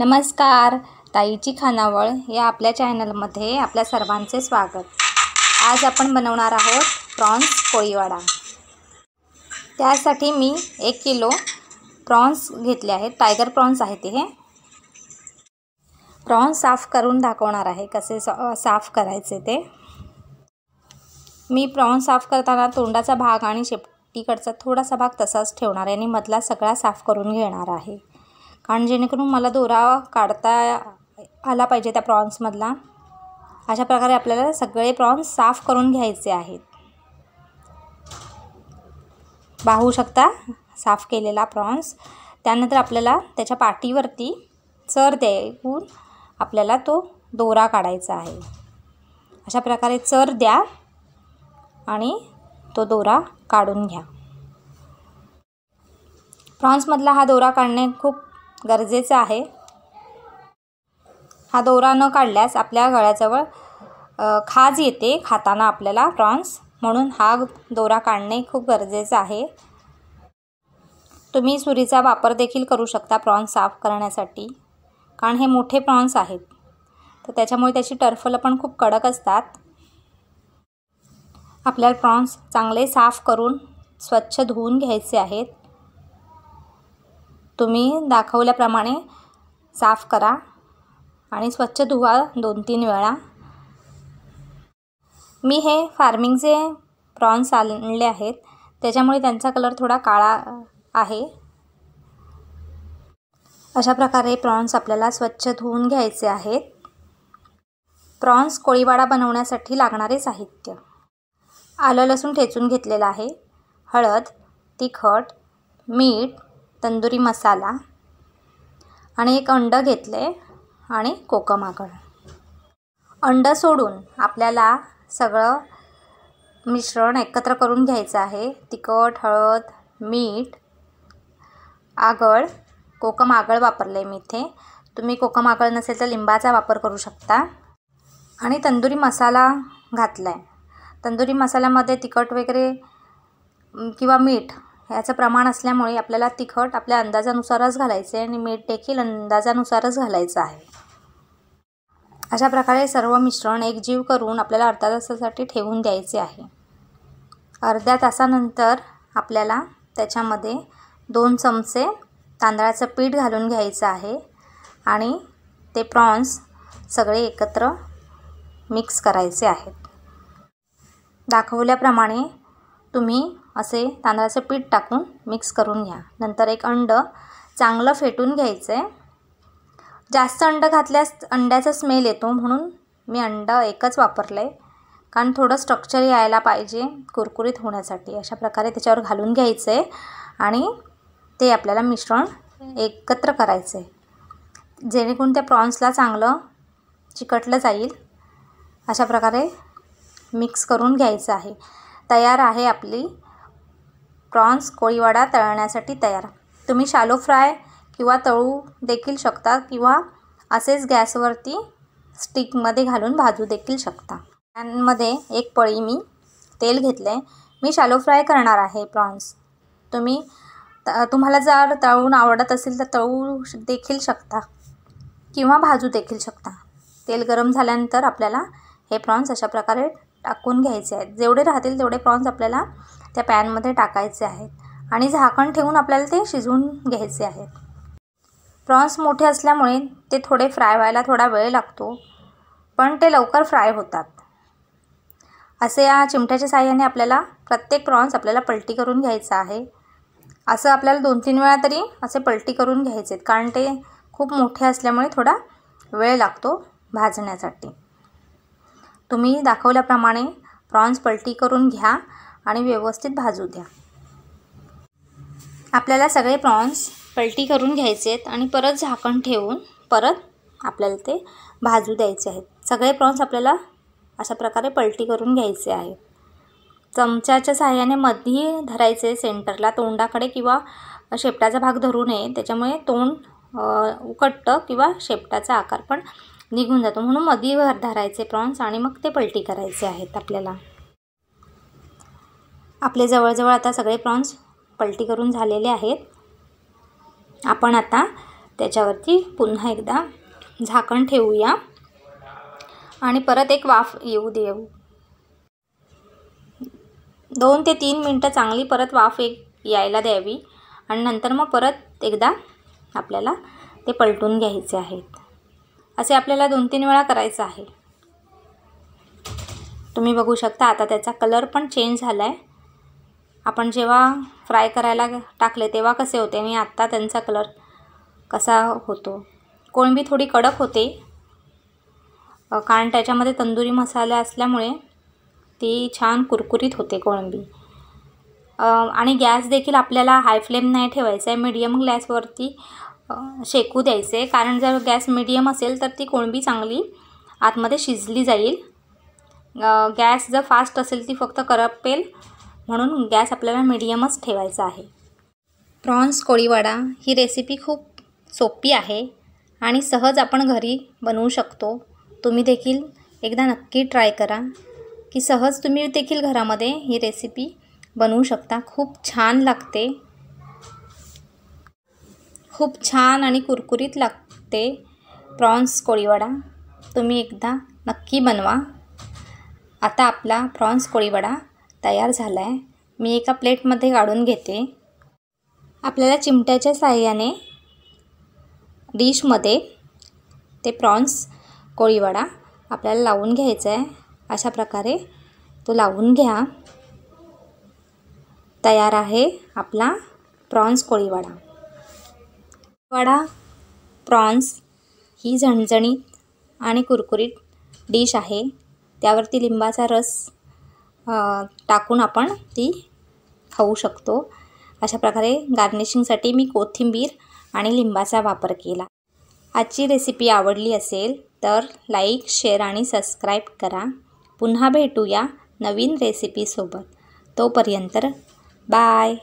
नमस्कार ताईची खानावळ या आपल्या चॅनलमध्ये आपल्या सर्वांचे स्वागत आज आपण बनवणार आहोत प्रॉन्स कोळीवाडा त्यासाठी मी एक किलो प्रॉन्स घेतले आहेत टायगर प्रॉन्स आहेत हे प्रॉन्स साफ करून दाखवणार आहे कसे साफ करायचे ते मी प्रॉन्स साफ करताना तोंडाचा भाग आणि शेपटीकडचा थोडासा भाग तसाच ठेवणार आहे आणि मधला सगळा साफ करून घेणार आहे आणि जेणेकरून मला दोरा काढता आला पाहिजे त्या प्रॉन्समधला अशा प्रकारे आपल्याला सगळे प्रॉन्स साफ करून घ्यायचे आहेत पाहू शकता साफ केलेला प्रॉन्स त्यानंतर आपल्याला त्याच्या पाठीवरती चर देऊन आपल्याला तो दोरा काढायचा आहे अशा प्रकारे चर द्या आणि तो दोरा काढून घ्या प्रॉन्समधला हा दोरा काढणे खूप गरजेचं आहे हा दोरा न काढल्यास आपल्या गळ्याजवळ खाज येते खाताना आपल्याला प्रॉन्स म्हणून हा दोरा काढणे खूप गरजेचं आहे तुम्ही सुरीचा वापर देखील करू शकता प्रॉन्स साफ करण्यासाठी कारण हे मोठे प्रॉन्स आहेत तर त्याच्यामुळे त्याची टर्फलं पण खूप कडक असतात आपल्याला प्रॉन्स चांगले साफ करून स्वच्छ धुवून घ्यायचे आहेत तुम्ही दाखवल्याप्रमाणे साफ करा आणि स्वच्छ धुवा दोन तीन वेळा मी हे फार्मिंगचे प्रॉन्स आणले आहेत त्याच्यामुळे त्यांचा कलर थोडा काळा आहे अशा प्रकारे प्रॉन्स आपल्याला स्वच्छ धुवून घ्यायचे आहेत प्रॉन्स कोळीवाडा बनवण्यासाठी लागणारे साहित्य आलं लसूण ठेचून घेतलेलं आहे हळद तिखट मीठ तंदुरी मसाला आणि एक अंडं घेतले आणि कोकमाकड अंड सोडून आपल्याला सगळं मिश्रण एकत्र करून घ्यायचं आहे तिखट हळद मीठ आगळ कोकम आगळ वापरले मी इथे तुम्ही कोकम आगळ नसेल तर लिंबाचा वापर करू शकता आणि तंदुरी मसाला घातला आहे तंदुरी मसाल्यामध्ये तिखट वगैरे किंवा मीठ ह्याचं प्रमाण असल्यामुळे आपल्याला तिखट आपल्या अंदाजानुसारच घालायचे आणि मीठ देखील अंदाजानुसारच घालायचं आहे अशा प्रकारे सर्व मिश्रण एकजीव करून आपल्याला अर्धा तासासाठी ठेवून द्यायचे आहे अर्ध्या तासानंतर आपल्याला त्याच्यामध्ये दोन चमचे तांदळाचं पीठ घालून घ्यायचं आहे आणि ते प्रॉन्स सगळे एकत्र मिक्स करायचे आहेत दाखवल्याप्रमाणे तुम्ही असे तांदळाचे पीठ टाकून मिक्स करून घ्या नंतर एक अंड चांगलं फेटून घ्यायचं आहे जास्त अंड घातल्यास अंड्याचा स्मेल येतो म्हणून मी अंड एकच वापरलं आहे कारण थोडं स्ट्रक्चर यायला पाहिजे कुरकुरीत होण्यासाठी अशा प्रकारे त्याच्यावर घालून घ्यायचं आहे आणि ते आपल्याला मिश्रण एकत्र करायचं आहे जेणेकरून त्या प्रॉन्सला चांगलं चिकटलं जाईल अशा प्रकारे मिक्स करून घ्यायचं आहे तयार आहे आपली प्रॉन्स कोळीवाडा तळण्यासाठी तयार तुम्ही शालो फ्राय किंवा तळू देखील शकता किंवा असेच गॅसवरती स्टिकमध्ये घालून भाजू देखील शकता पॅनमध्ये एक पळी मी तेल घेतले मी शालो फ्राय करणार आहे प्रॉन्स तुम्ही त तुम्हाला जर तळून आवडत असेल तर तळू देखील शकता किंवा भाजू देखील शकता तेल गरम झाल्यानंतर आपल्याला हे प्रॉन्स अशा प्रकारे टाकून घ्यायचे आहेत जेवढे राहतील तेवढे प्रॉन्स आपल्याला त्या पॅनमध्ये टाकायचे आहेत आणि झाकण ठेवून आपल्याला ते शिजवून घ्यायचे आहेत प्रॉन्स मोठे असल्यामुळे ते थोडे फ्राय व्हायला थोडा वेळ लागतो पण ते लवकर फ्राय होतात असे या चिमट्याच्या साह्याने आपल्याला प्रत्येक प्रॉन्स आपल्याला पलटी करून घ्यायचा आहे असं आपल्याला दोन तीन वेळा तरी असे पलटी करून घ्यायचे आहेत कारण ते खूप मोठे असल्यामुळे थोडा वेळ लागतो भाजण्यासाठी तुम्ही दाखवल्याप्रमाणे प्रॉन्स पलटी करून घ्या आणि व्यवस्थित भाजू द्या आपल्याला सगळे प्रॉन्स पलटी करून घ्यायचे आहेत आणि परत झाकण ठेवून परत आपल्याला ते भाजू द्यायचे आहेत सगळे प्रॉन्स आपल्याला अशा प्रकारे पलटी करून घ्यायचे आहे चमच्याच्या सहाय्याने मध्ये धरायचे सेंटरला तोंडाकडे किंवा शेपटाचा भाग धरू नये त्याच्यामुळे तोंड उकटतं किंवा शेपटाचा आकार पण निघून जातो म्हणून मधी धरायचे प्रॉन्स आणि मग ते पलटी करायचे आहेत आपल्याला आपले जवळजवळ आता सगळे प्रॉन्स पलटी करून झालेले आहेत आपण आता त्याच्यावरती पुन्हा एकदा झाकण ठेवूया आणि परत एक वाफ येऊ देऊ दोन ते तीन मिनटं चांगली परत वाफ एक यायला द्यावी आणि नंतर मग परत एकदा आपल्याला ते पलटून घ्यायचे आहेत असे आपल्याला दोन तीन वेळा करायचं आहे तुम्ही बघू शकता आता त्याचा कलर पण चेंज झाला आहे आपण जेव्हा फ्राय करायला टाकले तेव्हा कसे होते आणि आत्ता त्यांचा कलर कसा होतो कोळंबी थोडी कडक होते कारण त्याच्यामध्ये तंदुरी मसाला असल्यामुळे ती छान कुरकुरीत होते कोळंबी आणि गॅस देखील आपल्याला हाय फ्लेम नाही ठेवायचा आहे मीडियम गॅसवरती शेकू द्यायचे कारण जर गॅस मिडियम असेल तर ती कोळंबी चांगली आतमध्ये शिजली जाईल गॅस जर फास्ट असेल ती फक्त करपेल म्हणून गॅस आपल्याला मिडियमच ठेवायचा आहे प्रॉन्स कोळीवाडा ही रेसिपी खूप सोपी आहे आणि सहज आपण घरी बनवू शकतो तुम्ही देखील एकदा नक्की ट्राय करा की सहज तुम्ही देखील घरामध्ये ही रेसिपी बनवू शकता खूप छान लागते खूप छान आणि कुरकुरीत लागते प्रॉन्स कोळीवाडा तुम्ही एकदा नक्की बनवा आता आपला प्रॉन्स कोळीवडा तयार झाला आहे मी एका प्लेटमध्ये काढून घेते आपल्याला चिमट्याच्या साह्याने डिशमध्ये ते प्रॉन्स कोळीवाडा आपल्याला लावून घ्यायचा आहे अशा प्रकारे तो लावून घ्या तयार आहे आपला प्रॉन्स कोळीवाडा वडा प्रॉन्स ही झणझणीत आणि कुरकुरीत डिश आहे त्यावरती लिंबाचा रस टाकून आपण ती खाऊ शकतो अशा प्रकारे गार्निशिंगसाठी मी कोथिंबीर आणि लिंबाचा वापर केला आजची रेसिपी आवडली असेल तर लाईक शेअर आणि सबस्क्राईब करा पुन्हा भेटूया नवीन रेसिपीसोबत तोपर्यंत बाय